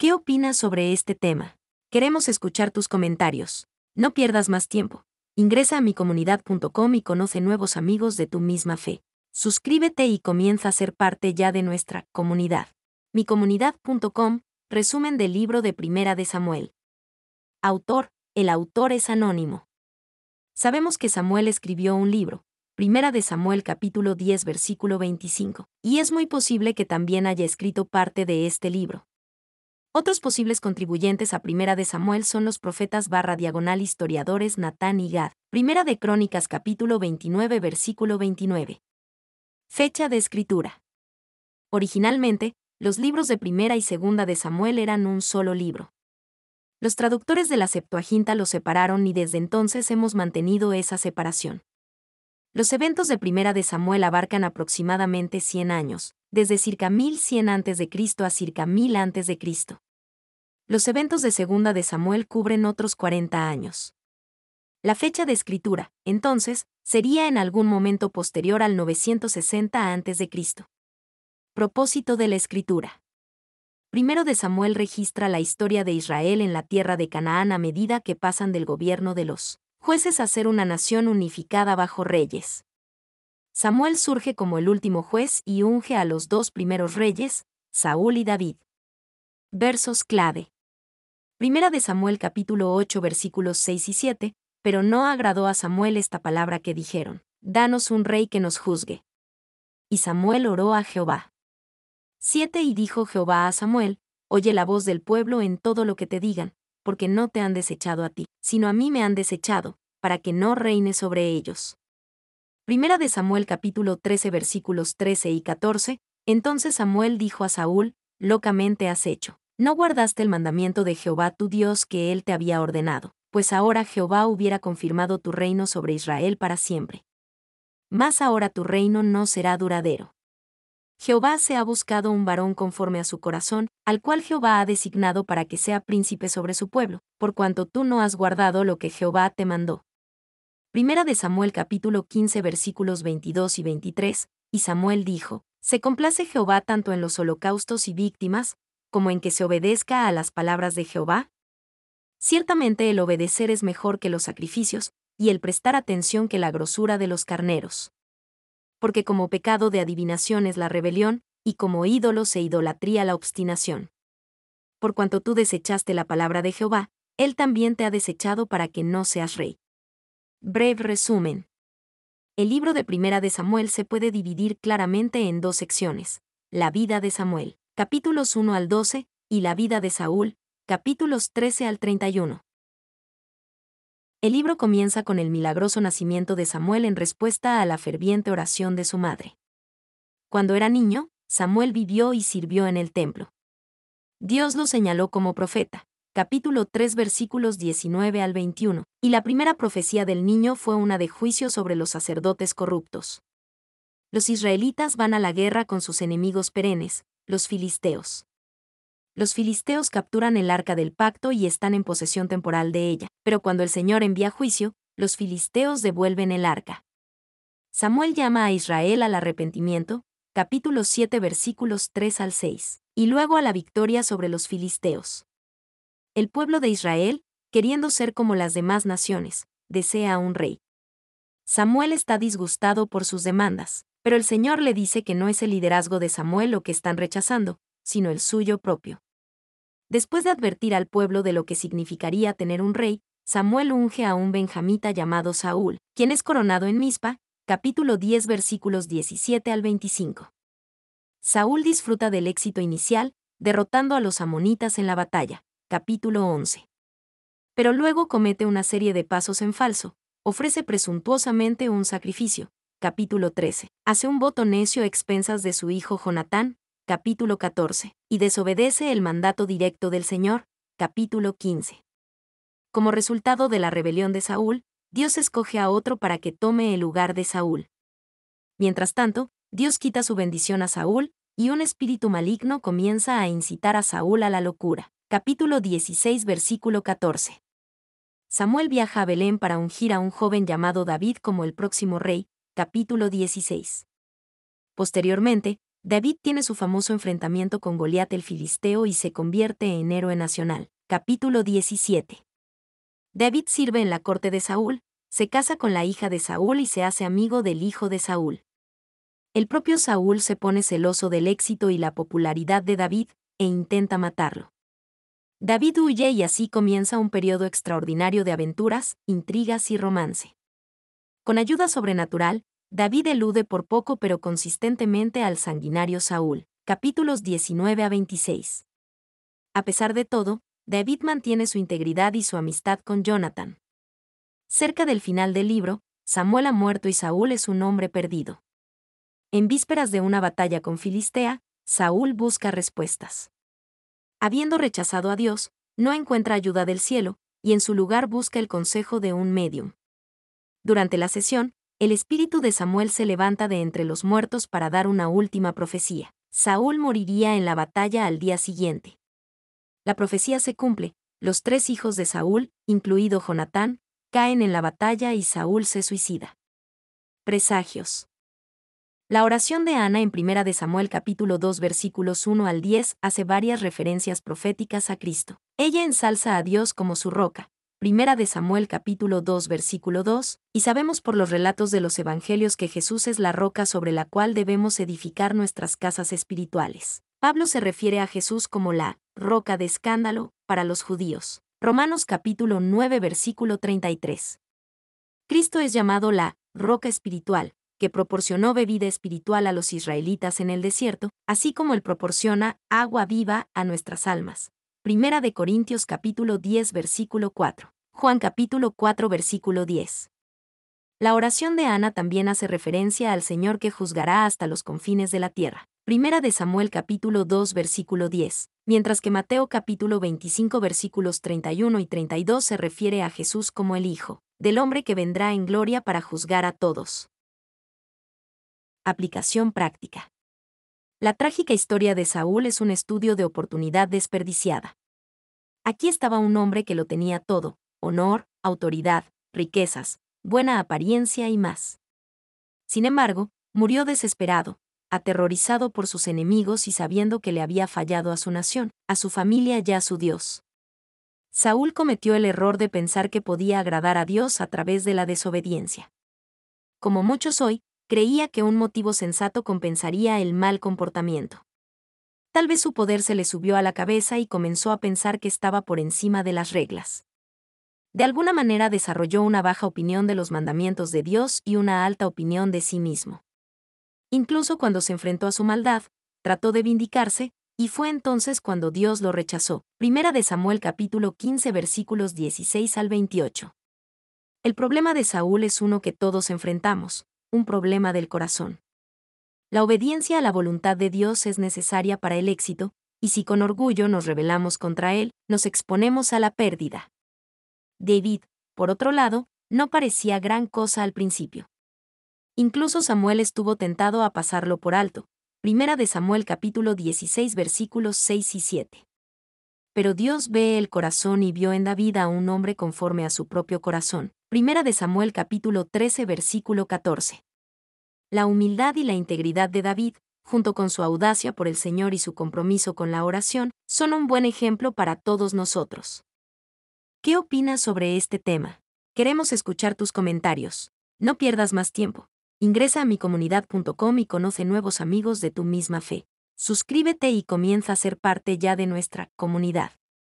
¿Qué opinas sobre este tema? Queremos escuchar tus comentarios. No pierdas más tiempo. Ingresa a micomunidad.com y conoce nuevos amigos de tu misma fe. Suscríbete y comienza a ser parte ya de nuestra comunidad. Micomunidad.com, resumen del libro de Primera de Samuel. Autor, el autor es anónimo. Sabemos que Samuel escribió un libro, Primera de Samuel capítulo 10 versículo 25, y es muy posible que también haya escrito parte de este libro. Otros posibles contribuyentes a Primera de Samuel son los profetas barra diagonal historiadores Natán y Gad. Primera de Crónicas capítulo 29 versículo 29. Fecha de escritura. Originalmente, los libros de Primera y Segunda de Samuel eran un solo libro. Los traductores de la Septuaginta los separaron y desde entonces hemos mantenido esa separación. Los eventos de Primera de Samuel abarcan aproximadamente 100 años, desde circa 1100 a.C. a circa 1000 a.C. Los eventos de Segunda de Samuel cubren otros 40 años. La fecha de escritura, entonces, sería en algún momento posterior al 960 a.C. Propósito de la escritura. Primero de Samuel registra la historia de Israel en la tierra de Canaán a medida que pasan del gobierno de los jueces a ser una nación unificada bajo reyes. Samuel surge como el último juez y unge a los dos primeros reyes, Saúl y David. Versos clave. Primera de Samuel capítulo 8 versículos 6 y 7, pero no agradó a Samuel esta palabra que dijeron, Danos un rey que nos juzgue. Y Samuel oró a Jehová. 7 Y dijo Jehová a Samuel, Oye la voz del pueblo en todo lo que te digan, porque no te han desechado a ti, sino a mí me han desechado, para que no reine sobre ellos. Primera de Samuel capítulo 13 versículos 13 y 14, entonces Samuel dijo a Saúl, locamente has hecho, no guardaste el mandamiento de Jehová tu Dios que él te había ordenado, pues ahora Jehová hubiera confirmado tu reino sobre Israel para siempre. Mas ahora tu reino no será duradero Jehová se ha buscado un varón conforme a su corazón, al cual Jehová ha designado para que sea príncipe sobre su pueblo, por cuanto tú no has guardado lo que Jehová te mandó. Primera de Samuel capítulo 15 versículos 22 y 23, y Samuel dijo, Se complace Jehová tanto en los holocaustos y víctimas, como en que se obedezca a las palabras de Jehová. Ciertamente el obedecer es mejor que los sacrificios, y el prestar atención que la grosura de los carneros porque como pecado de adivinación es la rebelión, y como ídolos e idolatría la obstinación. Por cuanto tú desechaste la palabra de Jehová, Él también te ha desechado para que no seas rey. Breve resumen. El libro de Primera de Samuel se puede dividir claramente en dos secciones, la vida de Samuel, capítulos 1 al 12, y la vida de Saúl, capítulos 13 al 31. El libro comienza con el milagroso nacimiento de Samuel en respuesta a la ferviente oración de su madre. Cuando era niño, Samuel vivió y sirvió en el templo. Dios lo señaló como profeta, capítulo 3 versículos 19 al 21, y la primera profecía del niño fue una de juicio sobre los sacerdotes corruptos. Los israelitas van a la guerra con sus enemigos perennes, los filisteos los filisteos capturan el arca del pacto y están en posesión temporal de ella, pero cuando el Señor envía juicio, los filisteos devuelven el arca. Samuel llama a Israel al arrepentimiento, capítulo 7 versículos 3 al 6, y luego a la victoria sobre los filisteos. El pueblo de Israel, queriendo ser como las demás naciones, desea un rey. Samuel está disgustado por sus demandas, pero el Señor le dice que no es el liderazgo de Samuel lo que están rechazando, sino el suyo propio. Después de advertir al pueblo de lo que significaría tener un rey, Samuel unge a un benjamita llamado Saúl, quien es coronado en Mispa, capítulo 10 versículos 17 al 25. Saúl disfruta del éxito inicial, derrotando a los amonitas en la batalla, capítulo 11. Pero luego comete una serie de pasos en falso, ofrece presuntuosamente un sacrificio, capítulo 13. Hace un voto necio a expensas de su hijo Jonatán, capítulo 14, y desobedece el mandato directo del Señor, capítulo 15. Como resultado de la rebelión de Saúl, Dios escoge a otro para que tome el lugar de Saúl. Mientras tanto, Dios quita su bendición a Saúl, y un espíritu maligno comienza a incitar a Saúl a la locura. Capítulo 16, versículo 14. Samuel viaja a Belén para ungir a un joven llamado David como el próximo rey. Capítulo 16. Posteriormente, David tiene su famoso enfrentamiento con Goliat el Filisteo y se convierte en héroe nacional. Capítulo 17. David sirve en la corte de Saúl, se casa con la hija de Saúl y se hace amigo del hijo de Saúl. El propio Saúl se pone celoso del éxito y la popularidad de David, e intenta matarlo. David huye y así comienza un periodo extraordinario de aventuras, intrigas y romance. Con ayuda sobrenatural, David elude por poco pero consistentemente al sanguinario Saúl, capítulos 19 a 26. A pesar de todo, David mantiene su integridad y su amistad con Jonathan. Cerca del final del libro, Samuel ha muerto y Saúl es un hombre perdido. En vísperas de una batalla con Filistea, Saúl busca respuestas. Habiendo rechazado a Dios, no encuentra ayuda del cielo, y en su lugar busca el consejo de un medium. Durante la sesión, el espíritu de Samuel se levanta de entre los muertos para dar una última profecía. Saúl moriría en la batalla al día siguiente. La profecía se cumple, los tres hijos de Saúl, incluido Jonatán, caen en la batalla y Saúl se suicida. Presagios. La oración de Ana en 1 de Samuel capítulo 2 versículos 1 al 10 hace varias referencias proféticas a Cristo. Ella ensalza a Dios como su roca, Primera de Samuel capítulo 2 versículo 2, y sabemos por los relatos de los evangelios que Jesús es la roca sobre la cual debemos edificar nuestras casas espirituales. Pablo se refiere a Jesús como la roca de escándalo para los judíos. Romanos capítulo 9 versículo 33. Cristo es llamado la roca espiritual, que proporcionó bebida espiritual a los israelitas en el desierto, así como él proporciona agua viva a nuestras almas. Primera de Corintios capítulo 10 versículo 4. Juan capítulo 4 versículo 10. La oración de Ana también hace referencia al Señor que juzgará hasta los confines de la tierra. Primera de Samuel capítulo 2 versículo 10, mientras que Mateo capítulo 25 versículos 31 y 32 se refiere a Jesús como el Hijo, del hombre que vendrá en gloria para juzgar a todos. Aplicación práctica. La trágica historia de Saúl es un estudio de oportunidad desperdiciada. Aquí estaba un hombre que lo tenía todo, honor, autoridad, riquezas, buena apariencia y más. Sin embargo, murió desesperado, aterrorizado por sus enemigos y sabiendo que le había fallado a su nación, a su familia y a su Dios. Saúl cometió el error de pensar que podía agradar a Dios a través de la desobediencia. Como muchos hoy, creía que un motivo sensato compensaría el mal comportamiento. Tal vez su poder se le subió a la cabeza y comenzó a pensar que estaba por encima de las reglas. De alguna manera desarrolló una baja opinión de los mandamientos de Dios y una alta opinión de sí mismo. Incluso cuando se enfrentó a su maldad, trató de vindicarse, y fue entonces cuando Dios lo rechazó. Primera de Samuel capítulo 15 versículos 16 al 28. El problema de Saúl es uno que todos enfrentamos, un problema del corazón. La obediencia a la voluntad de Dios es necesaria para el éxito, y si con orgullo nos rebelamos contra Él, nos exponemos a la pérdida. David, por otro lado, no parecía gran cosa al principio. Incluso Samuel estuvo tentado a pasarlo por alto. Primera de Samuel capítulo 16 versículos 6 y 7. Pero Dios ve el corazón y vio en David a un hombre conforme a su propio corazón. Primera de Samuel capítulo 13 versículo 14. La humildad y la integridad de David, junto con su audacia por el Señor y su compromiso con la oración, son un buen ejemplo para todos nosotros. ¿Qué opinas sobre este tema? Queremos escuchar tus comentarios. No pierdas más tiempo. Ingresa a mi comunidad.com y conoce nuevos amigos de tu misma fe. Suscríbete y comienza a ser parte ya de nuestra comunidad.